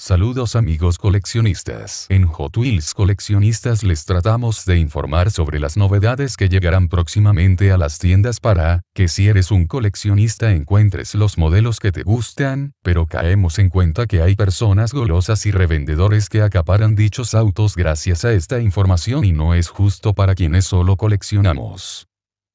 Saludos amigos coleccionistas. En Hot Wheels Coleccionistas les tratamos de informar sobre las novedades que llegarán próximamente a las tiendas para que si eres un coleccionista encuentres los modelos que te gustan, pero caemos en cuenta que hay personas golosas y revendedores que acaparan dichos autos gracias a esta información y no es justo para quienes solo coleccionamos.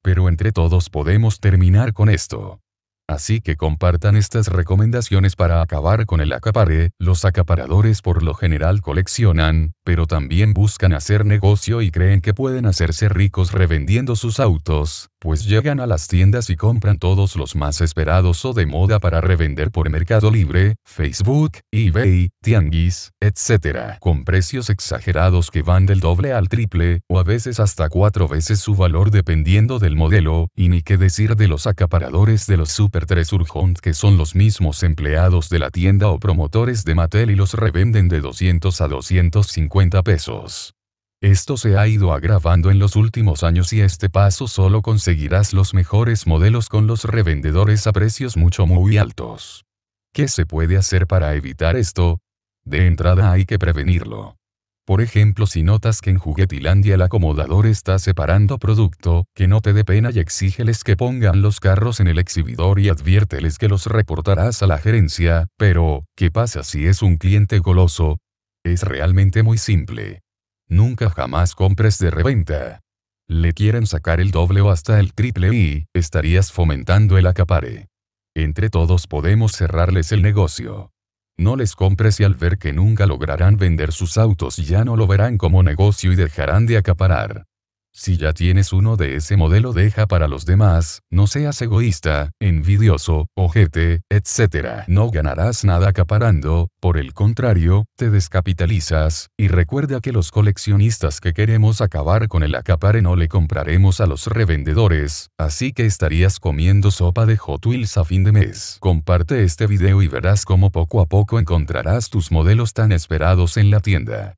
Pero entre todos podemos terminar con esto. Así que compartan estas recomendaciones para acabar con el acaparé. los acaparadores por lo general coleccionan, pero también buscan hacer negocio y creen que pueden hacerse ricos revendiendo sus autos, pues llegan a las tiendas y compran todos los más esperados o de moda para revender por Mercado Libre, Facebook, eBay, Tianguis, etc. Con precios exagerados que van del doble al triple, o a veces hasta cuatro veces su valor dependiendo del modelo, y ni qué decir de los acaparadores de los Super 3 Urgent que son los mismos empleados de la tienda o promotores de Mattel y los revenden de 200 a 250 pesos. Esto se ha ido agravando en los últimos años y a este paso solo conseguirás los mejores modelos con los revendedores a precios mucho muy altos. ¿Qué se puede hacer para evitar esto? De entrada hay que prevenirlo. Por ejemplo, si notas que en Juguetilandia el acomodador está separando producto, que no te dé pena y exígeles que pongan los carros en el exhibidor y adviérteles que los reportarás a la gerencia, pero, ¿qué pasa si es un cliente goloso? Es realmente muy simple. Nunca jamás compres de reventa. Le quieren sacar el doble o hasta el triple y estarías fomentando el acapare. Entre todos podemos cerrarles el negocio. No les compres y al ver que nunca lograrán vender sus autos ya no lo verán como negocio y dejarán de acaparar. Si ya tienes uno de ese modelo deja para los demás, no seas egoísta, envidioso, ojete, etc. No ganarás nada acaparando, por el contrario, te descapitalizas, y recuerda que los coleccionistas que queremos acabar con el acapare no le compraremos a los revendedores, así que estarías comiendo sopa de Hot Wheels a fin de mes. Comparte este video y verás cómo poco a poco encontrarás tus modelos tan esperados en la tienda.